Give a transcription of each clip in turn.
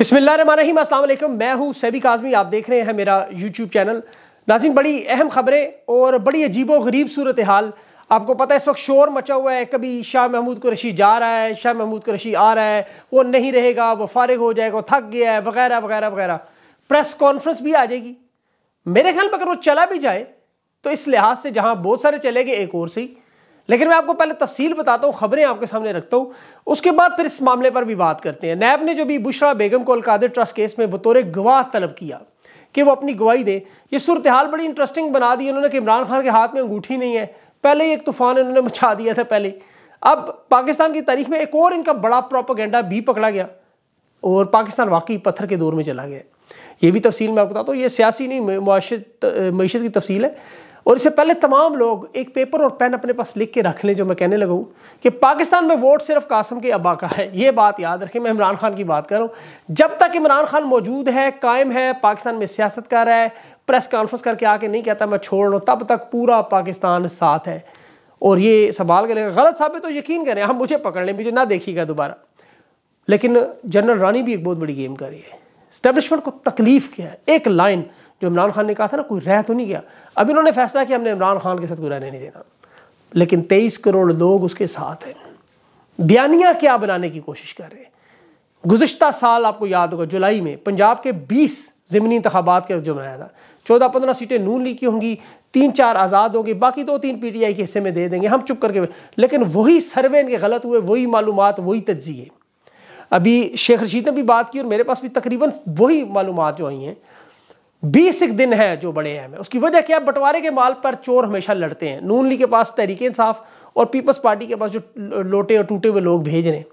बिस्मिल्लाम असलम मैं हूँ सैबिक आज़मी आप देख रहे हैं मेरा यूट्यूब चैनल नाजिन बड़ी अहम खबरें और बड़ी अजीब गरीब सूरत हाल आपको पता है इस वक्त शोर मचा हुआ है कभी शाह महमूद रशी जा रहा है शाह महमूद रशी आ रहा है वो नहीं रहेगा वो फारग हो जाएगा वो थक गया है वगैरह वगैरह वगैरह प्रेस कॉन्फ्रेंस भी आ जाएगी मेरे ख्याल में अगर वो चला भी जाए तो इस लिहाज से जहाँ बहुत सारे चले गए एक और सही लेकिन मैं आपको पहले तफसील बताता हूँ खबरें आपके सामने रखता हूँ उसके बाद फिर इस मामले पर भी बात करते हैं नैब ने जो भी बुशरा बेगम को अलकादिर ट्रस्ट केस में बतौर गवाह तलब किया कि वो अपनी गवाही दें ये सूरत हाल बड़ी इंटरेस्टिंग बना दी उन्होंने कि इमरान खान के हाथ में अंगूठी नहीं है पहले ही एक तूफान इन्होंने मचा दिया था पहले अब पाकिस्तान की तारीख में एक और इनका बड़ा प्रोपोगेंडा भी पकड़ा गया और पाकिस्तान वाकई पत्थर के दौर में चला गया ये भी तफसील मैं आपको बताता हूँ ये सियासी नहीं मीशत की तफसील है और इससे पहले तमाम लोग एक पेपर और पेन अपने पास लिख के रख लें जो मैं कहने लगाऊँ कि पाकिस्तान में वोट सिर्फ कासम के अबा का है ये बात याद रखें मैं इमरान खान की बात कर रहा हूँ जब तक इमरान खान मौजूद है कायम है पाकिस्तान में सियासत कर रहा है प्रेस कॉन्फ्रेंस करके आके नहीं कहता मैं छोड़ रहा हूँ तब तक पूरा पाकिस्तान साथ है और ये सवाल करें गलत साबित तो यकीन करें हम मुझे पकड़ लें मुझे ना देखिएगा दोबारा लेकिन जनरल रानी भी एक बहुत बड़ी गेम कर रही है स्टैब्लिशमेंट को तकलीफ क्या है एक लाइन जो इमरान खान ने कहा था ना कोई रह तो नहीं गया अब इन्होंने फैसला किया हमने इमरान खान के साथ कोई रहने नहीं देना लेकिन तेईस करोड़ लोग उसके साथ हैं बयानियाँ क्या बनाने की कोशिश कर रहे हैं गुज्त साल आपको याद होगा जुलाई में पंजाब के बीस ज़मनी इंतबात के जो मनाया था चौदह पंद्रह सीटें नून ली की होंगी तीन चार आज़ाद होंगी बाकी दो तीन पी टी आई के हिस्से में दे देंगे हम चुप करके लेकिन वही सर्वे इनके गलत हुए वही मालूम वही तजिए अभी शेख रशीद ने भी बात की और मेरे पास भी तकरीबन वही मालूम जो आई हैं बीसिक दिन है जो बड़े अहम है उसकी वजह क्या बंटवारे के माल पर चोर हमेशा लड़ते हैं नून लीग के पास तहरीक इंसाफ और पीपल्स पार्टी के पास जो लोटे और टूटे हुए लोग भेज रहे हैं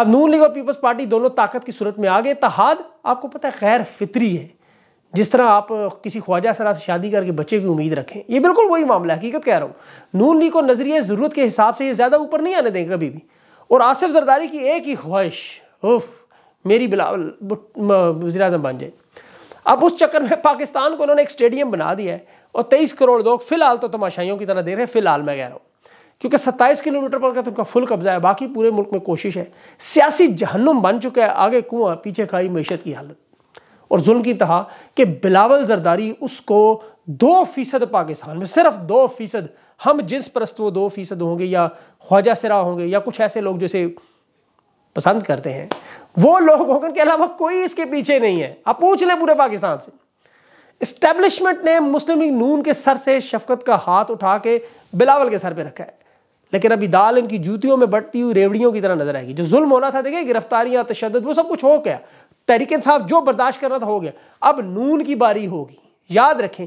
अब नून लीग और पीपल्स पार्टी दोनों ताकत की सूरत में आ गए तहाद आपको पता है गैर फित्री है जिस तरह आप किसी ख्वाजा सरा से शादी करके बच्चे की उम्मीद रखें ये बिल्कुल वही मामला हकीकत कह रहा हूँ नून लीग को नज़रिए ज़रूरत के हिसाब से ये ज़्यादा ऊपर नहीं आने देंगे कभी भी और आसिफ जरदारी की एक ही ख्वाहिश उफ मेरी बिला वजी अजम बन जाए अब उस चक्कर में पाकिस्तान को उन्होंने एक स्टेडियम बना दिया है और तेईस करोड़ लोग फिलहाल तो तमाशाइयों की तरह देख रहे हैं फिलहाल मैं कह रहा हूँ क्योंकि 27 किलोमीटर पर का तो उनका फुल कब्जा है बाकी पूरे मुल्क में कोशिश है सियासी जहन्नुम बन चुका है आगे कुआं पीछे खाई मीशत की हालत और जुल्म की तहा कि बिलावल जरदारी उसको दो फीसद पाकिस्तान में सिर्फ दो फीसद हम जिस परस्त वो दो फीसद होंगे या ख्वाजा सिरा होंगे या कुछ ऐसे लोग जैसे पसंद करते हैं वो लोग होगन के अलावा कोई इसके पीछे नहीं है आप पूछ लें पूरे पाकिस्तान से इस्टेब्लिशमेंट ने मुस्लिम लीग नून के सर से शफकत का हाथ उठा के बिलावल के सर पे रखा है लेकिन अभी दाल इनकी जूतियों में बढ़ती हुई रेवड़ियों की तरह नजर आएगी जो जुल्म होना था देखिए गिरफ्तारियां तशद वो सब कुछ हो गया तहरीक साहब जो बर्दाश्त करना था हो गया अब नून की बारी होगी याद रखें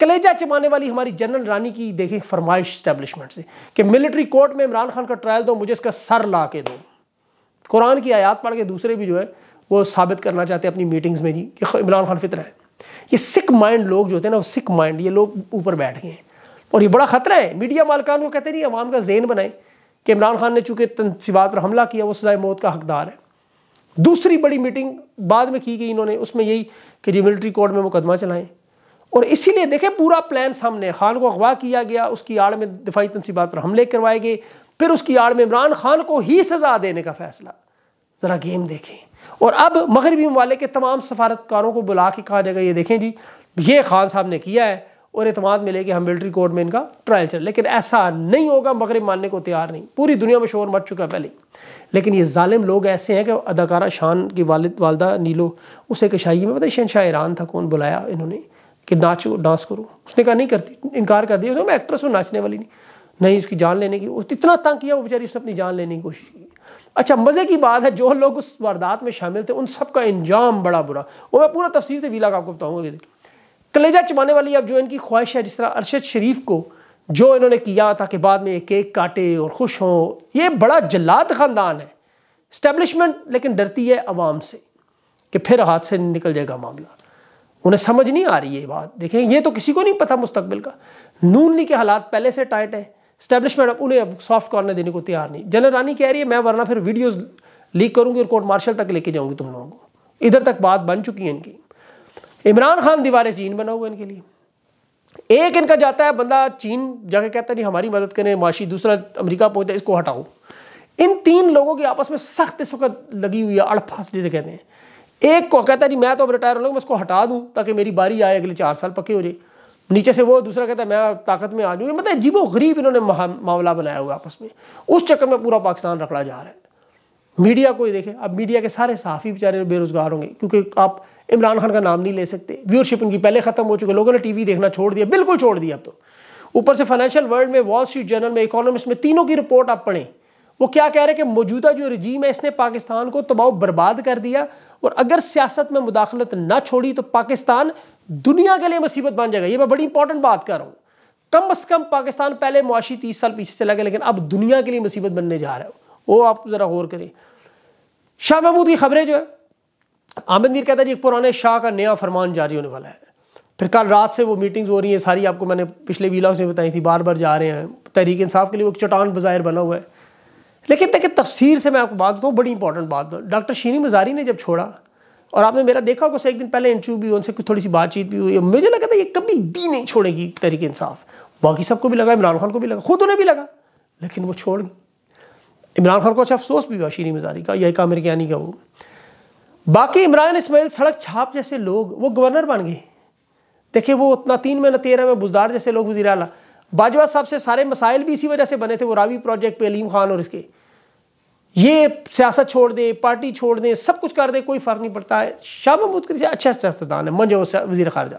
कलेजा चबाने वाली हमारी जनरल रानी की देखें फरमाइश स्टैब्लिशमेंट से कि मिलिट्री कोर्ट में इमरान खान का ट्रायल दो मुझे इसका सर ला के दो कुरान की आयात पढ़ के दूसरे भी जो है वो साबित करना चाहते हैं अपनी मीटिंग्स में जी कि इमरान खान फितर है ये सिक माइंड लोग जो होते हैं ना वो सिक माइंड ये लोग ऊपर बैठ गए हैं और ये बड़ा खतरा है मीडिया मालकान को कहते नहीं अवाम का जेन बनाए कि इमरान खान ने चूँकि तनसीबात पर हमला किया वो सजाए मौत का हकदार है दूसरी बड़ी मीटिंग बाद में की गई इन्होंने उसमें यही कि जी मिलिट्री कोर्ट में मुकदमा चलाएं और इसीलिए देखें पूरा प्लान सामने खान को अगवा किया गया उसकी आड़ में दिफाई तनसीबात पर हमले करवाए गए फिर उसकी आड़ में इमरान खान को ही सज़ा देने का फैसला ज़रा गेम देखें और अब मगरबी ममालिक के तमाम सफारतकारों को बुला के कहा जाएगा ये देखें जी ये खान साहब ने किया है और अतमाद मिले कि हम मिल्ट्री कोर्ट में इनका ट्रायल चल लेकिन ऐसा नहीं होगा मगरब मानने को तैयार नहीं पूरी दुनिया में शोर मच चुका है पहले लेकिन ये ालिम लोग ऐसे हैं कि अदाकारा शान की वालद वालदा नीलो उसे कशाई में पता शहनशाह ईरान था कौन बुलाया इन्होंने कि नाचो डांस करो उसने कहा नहीं करती इनकार कर दिया मैं एक्ट्रेस हूँ नाचने वाली नहीं नहीं उसकी जान लेने की उस इतना तंग किया वो बेचारी उसने अपनी जान लेने की कोशिश की अच्छा मज़े की बात है जो लोग उस वारदात में शामिल थे उन सब का इंजाम बड़ा बुरा वो मैं पूरा तफसील से वीला का आपको बताऊँगा कलेजा चबाने वाली अब जो इनकी ख्वाहिश है जिस तरह अरशद शरीफ को जो इन्होंने किया था कि बाद में एक केक काटे और खुश हों ये बड़ा जल्लाद ख़ानदान है स्टैब्लिशमेंट लेकिन डरती है आवाम से कि फिर हाथ से निकल जाएगा मामला उन्हें समझ नहीं आ रही ये बात देखें ये तो किसी को नहीं पता मुस्तबिल का नून ली के हालात पहले से टाइट हैं स्टैब्लिशमेंट अब उन्हें अब सॉफ्ट कॉर्नर देने को तैयार नहीं जनरल रानी कह रही है मैं वरना फिर वीडियोज़ लीक करूँगी और कोर्ट मार्शल तक लेके जाऊँगी तुम लोगों को इधर तक बात बन चुकी है इनकी इमरान खान दीवार चीन बना हुआ इनके लिए एक इनका जाता है बंदा चीन जाके कहता है नहीं हमारी मदद करें माशी दूसरा अमरीका पहुंचा इसको हटाओ इन तीन लोगों की आपस में सख्त इस वक्त लगी हुई है अड़फास जिसे कहते हैं एक को कहता है जी मैं तो अब रिटायर हो लूँगा मैं इसको हटा दूँ ताकि मेरी बारी आए अगले चार साल पक्के हो जाए नीचे से वो दूसरा कहता है मैं ताकत में आ जाऊँ मतलब अजीबो गरीब इन्होंने मामला बनाया हुआ आपस में उस चक्कर में पूरा पाकिस्तान रखड़ा जा रहा है मीडिया को ही देखें अब मीडिया के सारे साफी बेचारे बेरोज़गार होंगे क्योंकि आप इमरान खान का नाम नहीं ले सकते व्यूअरशिप उनकी पहले ख़त्म हो चुकी लोगों ने टीवी देखना छोड़ दिया बिल्कुल छोड़ दिया अब तो ऊपर से फाइनेंशियल वर्ल्ड में वॉल स्ट्रीट जर्नल में इकोनॉमिस्ट में तीनों की रिपोर्ट आप पढ़ें वो क्या कह रहे हैं कि मौजूदा जो रजीम है इसने पाकिस्तान को तबाह बर्बाद कर दिया और अगर सियासत में मुदाखलत ना छोड़ी तो पाकिस्तान दुनिया के लिए मुसीबत बन जाएगा ये मैं बड़ी इंपॉर्टेंट बात कर रहा हूँ कम अज कम पाकिस्तान पहले मुआशी तीस साल पीछे चला गया लेकिन अब दुनिया के लिए मुसीबत बनने जा रहा है वो आप ज़रा गौर करें शाह महमूद की खबरें जो है आमिर मीर कहता है जी पुराने शाह का नया फरमान जारी होने वाला है फिर कल रात से वो मीटिंग्स हो रही हैं सारी आपको मैंने पिछले वीलॉग्स में बताई थी बार बार जा रहे हैं तहरीक इंसाफ के लिए वो चटान बाज़ाहिर बना हुआ है लेकिन देखिए तफसीर से मैं आपको बात बताऊँ बड़ी इंपॉर्टेंट बात डॉक्टर शीनी मजारी ने जब छोड़ा और आपने मेरा देखा होगा एक दिन पहले इंटरव्यू भी उनसे कुछ थोड़ी सी बातचीत भी हुई मुझे लगा था ये कभी भी नहीं छोड़ेगी तरीके इंसाफ बाकी सबको भी लगा इमरान खान को भी लगा खुद उन्हें भी लगा लेकिन वो छोड़ गई इमरान खान को अच्छा अफसोस भी हुआ शीरी मजारी का या कामिर ज्ञानी का वो बाकी इमरान इसमाइल सड़क छाप जैसे लोग वो गवर्नर बन गए देखिए वो उतना तीन में न तेरह में बुजदार जैसे लोग वजी अला बाजवा साहब से सारे मसाइल भी इसी वजह से बने थे वो रावी प्रोजेक्ट पे अलीम खान और इसके ये सियासत छोड़ दें पार्टी छोड़ दें सब कुछ कर दें कोई फ़र्क नहीं पड़ता है शाह महमूद करी अच्छा सियासतदान है मंजो वजी खारजा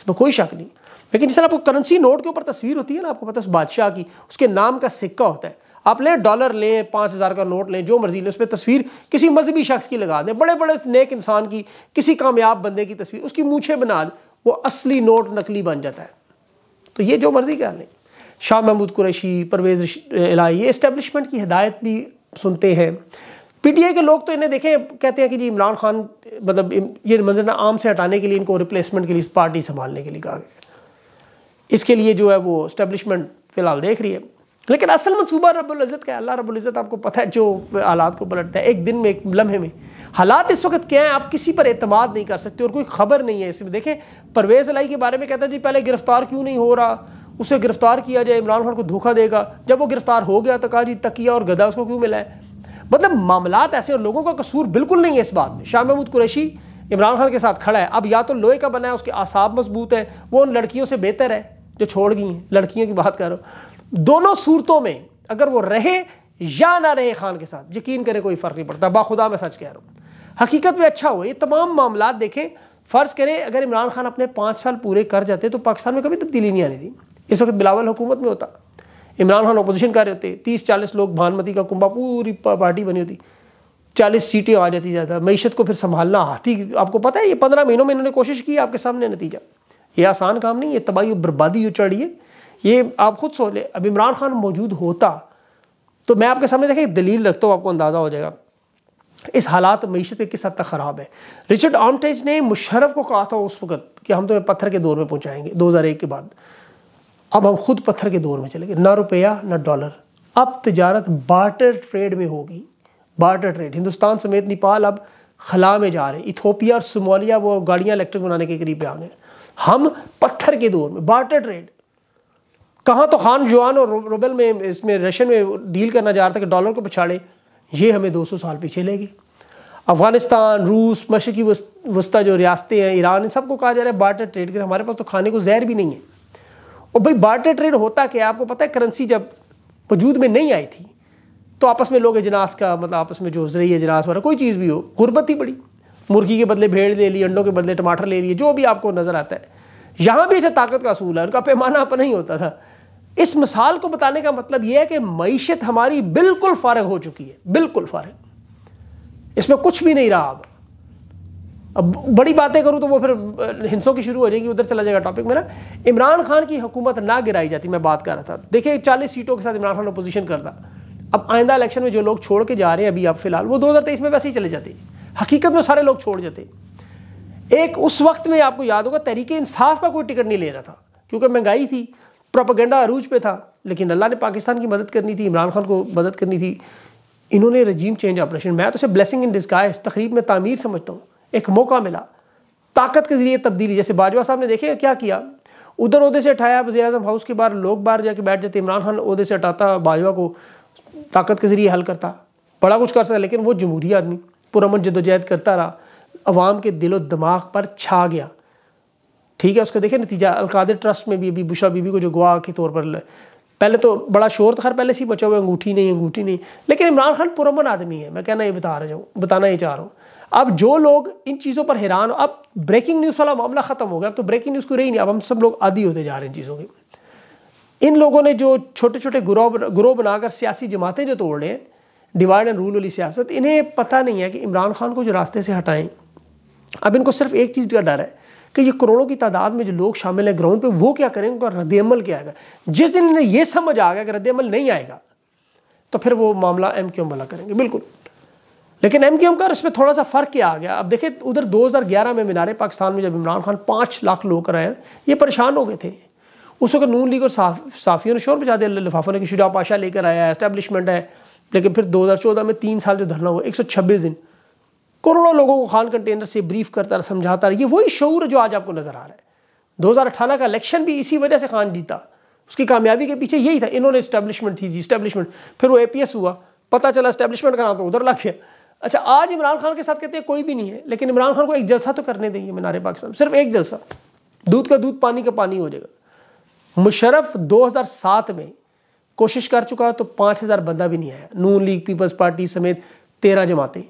इसमें कोई शक नहीं लेकिन जिस तरह आपको करेंसी नोट के ऊपर तस्वीर होती है ना आपको पता है उस बादशाह की उसके नाम का सिक्का होता है आप लें डॉलर लें पाँच हज़ार का नोट लें जो मर्जी लें उस पर तस्वीर किसी मजहबी शख्स की लगा दें बड़े बड़े नेक इंसान की किसी कामयाब बंदे की तस्वीर उसकी मूँछे बना दें वो असली नोट नकली बन जाता है तो ये जो मर्जी कह लें शाह महमूद कुरैशी परवेज़ इलाही ये इस्टेबलिशमेंट की हदायत भी सुनते हैं पीटीआई के लोग तो इन्हें देखें कहते हैं कि जी इमरान खान मतलब ये मंजरना आम से हटाने के लिए इनको रिप्लेसमेंट के लिए इस पार्टी संभालने के लिए कहा गया इसके लिए जो है वो इस्टेब्लिशमेंट फिलहाल देख रही है लेकिन असल मनसूबा रबुल्ज़त का अल्लाह रबुल्ज़त आपको पता है जो हालात को पलटता है एक दिन में एक लम्हे में हालात इस वक्त क्या हैं आप किसी पर अतमाद नहीं कर सकते और कोई खबर नहीं है इसमें देखें परवेज़ अलाई के बारे में कहता है जी पहले गिरफ़्तार क्यों नहीं हो रहा उसे गिरफ्तार किया जाए इमरान खान को धोखा देगा जब वो गिरफ्तार हो गया तो कहा जी तकिया और गदा उसको क्यों मिला है मतलब मामला ऐसे और लोगों का कसूर बिल्कुल नहीं है इस बात में शाह महमूद कुरैशी इमरान खान के साथ खड़ा है अब या तो लोहे का बना है उसके आसाब मजबूत है वो उन लड़कियों से बेहतर है जो छोड़ गई हैं लड़कियों की बात करो दोनों सूरतों में अगर वो रहे या ना रहे खान के साथ यकीन करें कोई फ़र्क नहीं पड़ता बाखुदा मैं सच कह रहा हूँ हकीकत में अच्छा हुआ ये तमाम मामला देखें फ़र्ज़ करें अगर इमरान खान अपने पाँच साल पूरे कर जाते तो पाकिस्तान में कभी तब्दीली नहीं आने दी इस वक्त बिलावल हुकूमत में होता इमरान खान अपोजिशन कर रहे होते तीस चालीस लोग भानमती का कुंभा पूरी पार्टी बनी होती चालीस सीटें आ जाती ज़्यादा मीशत को फिर संभालना हाथी आपको पता है ये पंद्रह महीनों में इन्होंने कोशिश की आपके सामने नतीजा ये आसान काम नहीं ये तबाही और बर्बादी जो चढ़ी है ये आप खुद सोच लें अब इमरान खान मौजूद होता तो मैं आपके सामने एक दलील रखता हूँ आपको अंदाज़ा हो जाएगा इस हालात मीशत किस हद तक ख़राब है रिचर्ड ऑमटेज ने मुशरफ को कहा था उस वक्त कि हम तुम्हें तो पत्थर के दौर में पहुँचाएंगे दो हज़ार एक के बाद अब हम खुद पत्थर के दौर में चले गए ना रुपया ना डॉलर अब तजारत बार्टर ट्रेड में हो गई बार्टर ट्रेड हिंदुस्तान समेत नेपाल अब खला में जा रहे इथोपिया और सुमोलिया वो गाड़ियाँ इलेक्ट्रिक बनाने के करीब आ गए हम पत्थर के दौर में बार्टर ट्रेड कहाँ तो खान जुआन और रुबल में इसमें रशियन में डील करना जा रहा था कि डॉलर को पछाड़े ये हमें 200 साल पीछे ले गए अफगानिस्तान रूस मशरकी वस्ता जो रियासतें हैं ईरान इन सबको कहा जा रहा है बार्टर ट्रेड कर हमारे पास तो खाने को जहर भी नहीं है और भाई बार्टर ट्रेड होता क्या आपको पता है करेंसी जब वजूद में नहीं आई थी तो आपस में लोग अजनास का मतलब आपस में जो है अजनास वगैरह कोई चीज़ भी हो गुर्बत ही बड़ी मुर्गी के बदले भेड़ ले ली अंडों के बदले टमाटर ले लिए जो भी आपको नज़र आता है यहाँ भी ऐसे ताकत का असूल है उनका पैमाना अपना ही होता था इस मिसाल को बताने का मतलब यह है कि मीशत हमारी बिल्कुल फारग हो चुकी है बिल्कुल फारग इसमें कुछ भी नहीं रहा अब अब बड़ी बातें करूँ तो वो फिर हिंसों की शुरू हो जाएगी उधर चला जाएगा टॉपिक मेरा इमरान खान की हुकूमत ना गिराई जाती मैं बात कर रहा था देखिए चालीस सीटों के साथ इमरान खान अपोजिशन करता अब आइंदा इलेक्शन में जो लोग छोड़ के जा रहे हैं अभी अब फिलहाल वो दो में वैसे ही चले जाते हकीकत में सारे लोग छोड़ जाते एक उस वक्त में आपको याद होगा तरीके इंसाफ का कोई टिकट नहीं ले रहा था क्योंकि महंगाई थी प्रोपागेंडा अरूज पे था लेकिन अल्लाह ने पाकिस्तान की मदद करनी थी इमरान खान को मदद करनी थी इन्होंने रजीम चेंज ऑपरेशन मैं तो उसे ब्लेसिंग इन डिस्काइज तकरीब में तामीर समझता हूँ एक मौका मिला ताकत के जरिए तब्दीली जैसे बाजवा साहब ने देखे क्या किया उधर उदे से हटाया वजी अजम हाउस के बाहर लोग बाहर जाके बैठ जाते इमरान खान उदे से हटाता बाजवा को ताकत के जरिए हल करता बड़ा कुछ कर सकता लेकिन वो जमहूरी आदमी पुरमन जदोजहद करता रहा अवाम के दिलो दिमाग पर छा गया ठीक है उसका देखें नतीजा अलकादर ट्रस्ट में भी अभी बुशा बीबी को जो गुआ के तौर पर पहले तो बड़ा शोर था खैर पहले से ही बचा हुआ अंगूठी नहीं अंगूठी नहीं लेकिन इमरान खान पुरमन आदमी है मैं कहना ये बता रहा हूँ बताना ही चाह रहा हूँ अब जो लोग इन चीज़ों पर हैरान अब ब्रेकिंग न्यूज़ वाला मामला ख़त्म हो गया अब तो ब्रेकिंग न्यूज़ को रही नहीं अब हम सब लोग आदि होते जा रहे हैं चीज़ों के इन लोगों ने जो छोटे छोटे ग्रोह ग्रोह बनाकर सियासी जमातें जो तोड़ रहे हैं डिवाइड एंड रूल वाली सियासत इन्हें पता नहीं है कि इमरान खान को जो रास्ते से हटाएं अब इनको सिर्फ एक चीज़ का डर है कि ये करोड़ों की तादाद में जो लोग शामिल हैं ग्राउंड पर वो क्या करेंगे उनका रद्दमल क्या आएगा जिस दिन इन्हें यह समझ आ गया कि रद्दमल नहीं आएगा तो फिर वो मामला एम क्यों वाला करेंगे बिल्कुल लेकिन एम के एम का इसमें थोड़ा सा फ़र्क क्या आ गया अब देखिए उधर 2011 में मीनारे पाकिस्तान में जब इमरान खान पाँच लाख लोग कराए ये परेशान हो गए थे उस वक्त नून लीग और साफ, साफियों ने शोर बचा दिया लिफाफों ने कि शुजा पाशा लेकर आया इस्टेब्लिशमेंट है लेकिन फिर 2014 में तीन साल जो धरना हुआ एक दिन करोड़ों लोगों को खान कंटेनर से ब्रीफ करता रहा समझाता रहा ये वही शौर जो आज आपको नज़र आ रहा है दो का इलेक्शन भी इसी वजह से खान जीता उसकी कामयाबी के पीछे यही था इन्होंने इस्टेब्लिशमेंट थी जी इस्टेब्लिशमेंट फिर वो ए हुआ पता चला इस्टेब्लिशमेंट का नाम तो उधर लग गया अच्छा आज इमरान खान के साथ कहते हैं कोई भी नहीं है लेकिन इमरान खान को एक जलसा तो करने देंगे मीनार पाकिस्तान सिर्फ एक जलसा दूध का दूध पानी का पानी हो जाएगा मुशरफ 2007 में कोशिश कर चुका तो 5000 बंदा भी नहीं आया नून लीग पीपल्स पार्टी समेत तेरह जमातें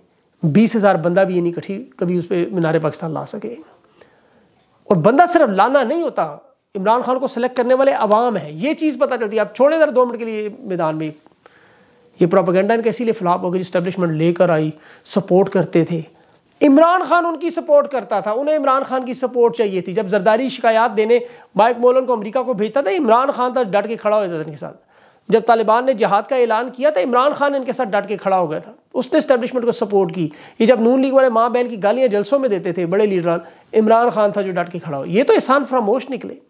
बीस हज़ार बंदा भी ये नहीं कठी कभी उस पर मीनार पाकिस्तान ला सके और बंदा सिर्फ लाना नहीं होता इमरान खान को सेलेक्ट करने वाले अवाम है ये चीज़ पता चलती है आप छोड़ें ज़रा दो मिनट के लिए मैदान में ये प्रोपागेंडा इनके इसीलिए फ्लॉप हो गई इस्टेब्लिशमेंट लेकर आई सपोर्ट करते थे इमरान खान उनकी सपोर्ट करता था उन्हें इमरान खान की सपोर्ट चाहिए थी जब जरदारी शिकायत देने माइक मोलन को अमेरिका को भेजता था इमरान खान था डट के खड़ा हो जाता था इनके साथ जब तालिबान ने जहाद का ऐलान किया था इमरान खान इनके साथ डट के खड़ा हो गया था उसने इस्टेब्लिशमेंट को सपोर्ट की ये जब नून लीग वाले माँ बहन की गालियाँ जलसों में देते थे बड़े लीडरान इमरान खान था जो डट के खड़ा हो ये तो एहसान फरामोश निकले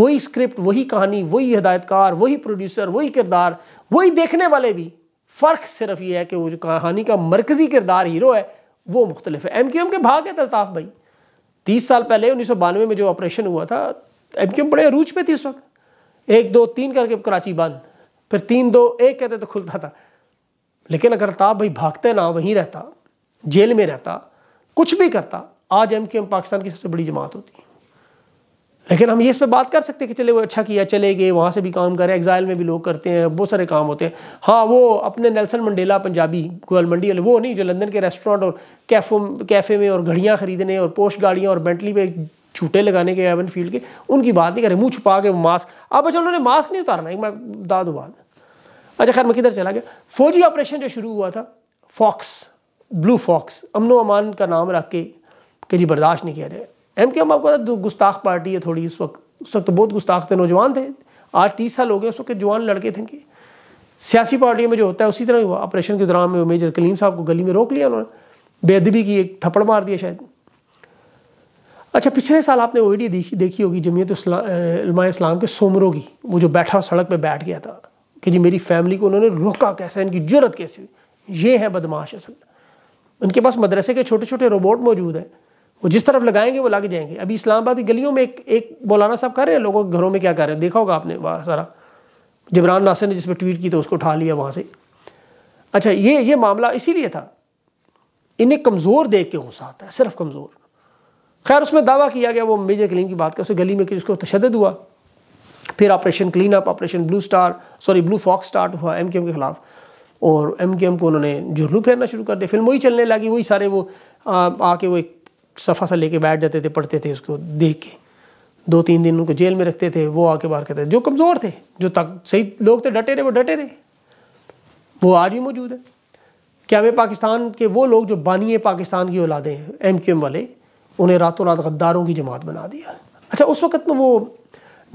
वही स्क्रिप्ट वही कहानी वही हदायतकार वही प्रोड्यूसर वही किरदार वही देखने वाले भी फ़र्क सिर्फ ये है कि वो जो कहानी का मरकज़ी किरदार हीरो है वो मुख्तलिफ है एम क्यू एम के भाग है तलताफ़ भाई तीस साल पहले उन्नीस सौ बानवे में जो ऑपरेशन हुआ था एम क्यू एम बड़े अरूज पे थी उस वक्त एक दो तीन करके कराची बंद फिर तीन दो एक कहते तो खुलता था लेकिन अगर अलताफ भाई भागते ना वहीं रहता जेल में रहता कुछ भी करता आज एम क्यू एम पाकिस्तान की सबसे बड़ी जमात होती है लेकिन हम ये इस पर बात कर सकते हैं कि चले वो अच्छा किया चले गए वहाँ से भी काम करें एग्जाइल में भी लोग करते हैं बहुत सारे काम होते हैं हाँ वो अपने नेल्सन मंडेला पंजाबी गोल मंडी वाले वो नहीं जो लंदन के रेस्टोरेंट और कैफो कैफ़े में और घड़ियाँ खरीदने और पोस्ट गाड़ियाँ और बेंटली पे छूटे लगाने के एवन फील्ड के उनकी बात नहीं करें मुँह छुपा के मास्क अब अच्छा उन्होंने मास्क नहीं उतारना एक मैं दाद बाद अच्छा खैर मैं किधर चला गया फौजी ऑपरेशन जो शुरू हुआ था फॉक्स ब्लू फॉक्स अमनो अमान का नाम रख के कि जी बर्दाश्त नहीं किया जाए एम के एम आपको गुस्ताख पार्टी है थोड़ी उस वक्त उस वक्त तो बहुत गुस्ताख थे नौजवान थे आज तीस साल हो गए उस वक्त जवान लड़के थे कि सियासी पार्टी में जो होता है उसी तरह हुआ ऑपरेशन के दौरान में मेजर कलीम साहब को गली में रोक लिया उन्होंने बेदबी की एक थप्पड़ मार दिया शायद अच्छा पिछले साल आपने वो वीडियो देखी देखी होगी जमीयत इस्लामा इस्लाम के सोमरों की वो जो बैठा सड़क पर बैठ गया था कि जी मेरी फैमिली को उन्होंने रोका कैसे इनकी जरूरत कैसे हुई ये है बदमाश असल इनके पास मदरसे के छोटे छोटे रोबोट मौजूद हैं वो जिस तरफ लगाएंगे वो लग जाएंगे अभी इस्लामाबाद की गलियों में एक एक मौलाना साहब कर रहे हैं लोगों के घरों में क्या कर रहे हैं देखा होगा आपने वहाँ सारा जबरान नासिर ने जिस पर ट्वीट की तो उसको उठा लिया वहाँ से अच्छा ये ये मामला इसीलिए था इन्हें कमज़ोर देख के गुस्सा आता है सिर्फ कमज़ोर खैर उसमें दावा किया गया वो मेजर क्लीन की बात कर उसे गली में कि उसको तशद हुआ फिर operation clean up operation blue star sorry blue fox start हुआ एम के एम के ख़िलाफ़ और एम के एम को उन्होंने जुर्लू फेरना शुरू कर दिया फिल्म वही चलने लगी वही सारे वो आके वो एक सफ़ा सा लेके बैठ जाते थे पढ़ते थे उसको देख के दो तीन दिन उनको जेल में रखते थे वो आके बाहर करते थे जो कमज़ोर थे जो तक सही लोग थे डटे रहे वो डटे रहे वो आज भी मौजूद है क्या मैं पाकिस्तान के वो लोग जो बानी पाकिस्तान की औलादें हैं एम क्यू एम वाले उन्हें रातों रात गद्दारों की जमात बना दिया अच्छा उस वक्त में तो वो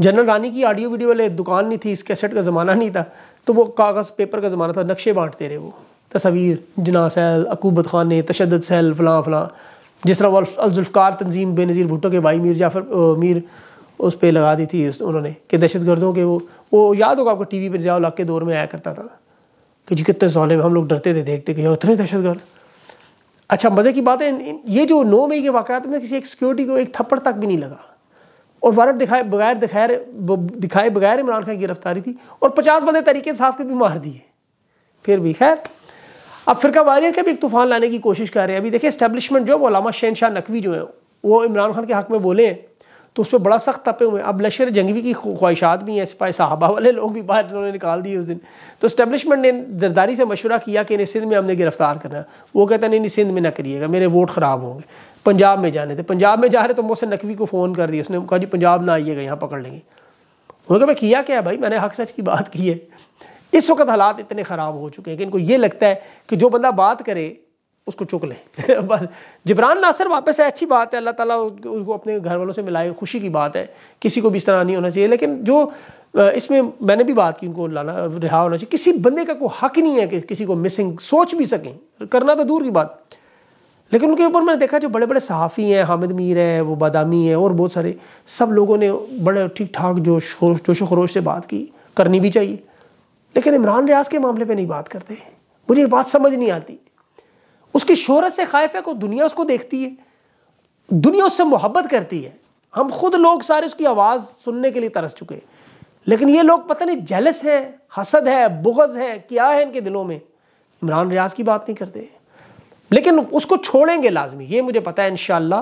जनरल रानी की ऑडियो वीडियो वाले दुकान नहीं थी इस कैसेट का ज़माना नहीं था तो वो कागज़ पेपर का ज़माना था नक्शे बांटते रहे वो तस्वीर जना सैल अकूबत खान तशद सैल फ़लाँ फ़लाँ जिस तरह अलजुल्फ़ार तंजीम बेनज़ीर भुट्टो के भाई मीर जाफ़र मीर उस पर लगा दी थी उन्होंने कि दहशत गर्दों के वो वो याद होगा आपको टी वी पर जाओ लाख के दौर में आया करता था कि जी कितने सोने में हम लोग डरते थे देखते कि उतने दहशत गर्द अच्छा मज़े की बात है ये जो नौ मई के वाक़ात में किसी एक सिक्योरिटी को एक थप्पड़ तक भी नहीं लगा और वारंट दिखाए बगैर दिखाए दिखाए बगैर इमरान खान की गिरफ्तारी थी और पचास बंदे तरीके साफ के भी मार दिए फिर भी खैर अब फिर वारियत का भी एक तूफान लाने की कोशिश कर रहे हैं अभी देखिए इस्टेब्लिशमेंट जो मौलामा शहन शाह नकवी जो है वो इमरान खान के हक़ में बोले हैं तो उस पर बड़ा सख्त तपे हुए हैं अब लशर जंगवी की ख्वाहिशात भी हैं सिपाही साहबा वाले लोग भी बाहर इन्होंने निकाल दिए उस दिन तो इस्टेब्लिशमेंट ने जरदारी से मशवरा किया कि इन्हें सिंध में हमने गिरफ्तार करना वो कहता नहीं सिंध में ना करिएगा मेरे वोट ख़राब होंगे पंजाब में जाने थे पंजाब में जा रहे तो मोहसिन नकवी को फ़ोन कर दिया उसने कहा जी पंजाब ना आइएगा यहाँ पकड़ लेंगे उन्होंने कहा मैं किया क्या भाई मैंने हक सच की बात की है इस वक्त हालात इतने ख़राब हो चुके हैं कि इनको ये लगता है कि जो बंदा बात करे उसको चुक लें बस जबरान नासर वापस है अच्छी बात है अल्लाह ताला उसको अपने घर वालों से मिलाए खुशी की बात है किसी को भी इस तरह नहीं होना चाहिए लेकिन जो इसमें मैंने भी बात की उनको लाना रिहा होना चाहिए किसी बंदे का कोई हक नहीं है कि किसी को मिसिंग सोच भी सकें करना तो दूर की बात लेकिन उनके ऊपर मैंने देखा जो बड़े बड़े सहाफ़ी हैं हामिद मीर हैं वो बादामी हैं और बहुत सारे सब लोगों ने बड़े ठीक ठाक जो जोश खरोश से बात की करनी भी चाहिए लेकिन इमरान रियाज के मामले पे नहीं बात करते मुझे ये बात समझ नहीं आती उसकी शोहरत से खाइफ है को दुनिया उसको देखती है दुनिया उससे मोहब्बत करती है हम खुद लोग सारे उसकी आवाज़ सुनने के लिए तरस चुके लेकिन ये लोग पता नहीं जेलस हैं हसद है बुगज़ है क्या है इनके दिलों में इमरान रियाज की बात नहीं करते लेकिन उसको छोड़ेंगे लाजमी ये मुझे पता है इन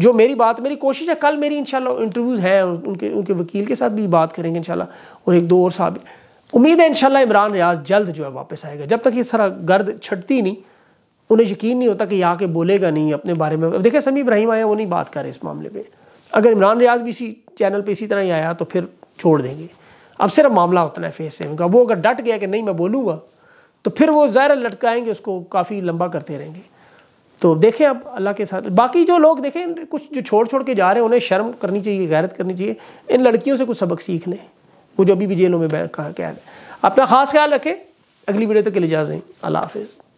जो मेरी बात मेरी कोशिश है कल मेरी इंशाल्लाह इंटरव्यूज़ हैं उनके उनके वकील के साथ भी बात करेंगे इंशाल्लाह और एक दो और साहब उम्मीद है इंशाल्लाह इमरान रियाज जल्द जो है वापस आएगा जब तक ये सारा गर्द छटती नहीं उन्हें यकीन नहीं होता कि यहाँ आके बोलेगा नहीं अपने बारे में देखिए देखें समी इब्राहिम आया वो नहीं बात कर रहे इस मामले पर अगर इमरान रियाज भी इसी चैनल पर इसी तरह ही आया तो फिर छोड़ देंगे अब सिर्फ मामला उतना है फेस सेविंग का वो अगर डट गया कि नहीं मैं बोलूँगा तो फिर वो ज़ाहिर लटकाएंगे उसको काफ़ी लंबा करते रहेंगे तो देखें आप अल्लाह के साथ बाकी जो लोग देखें कुछ जो छोड़ छोड़ के जा रहे हैं उन्हें शर्म करनी चाहिए गैरत करनी चाहिए इन लड़कियों से कुछ सबक सीख लें वो जो अभी भी जेलों में कहा क्या है अपना खास ख्याल रखें अगली वीडियो तक के लिए जाए अल्लाह हाफिज़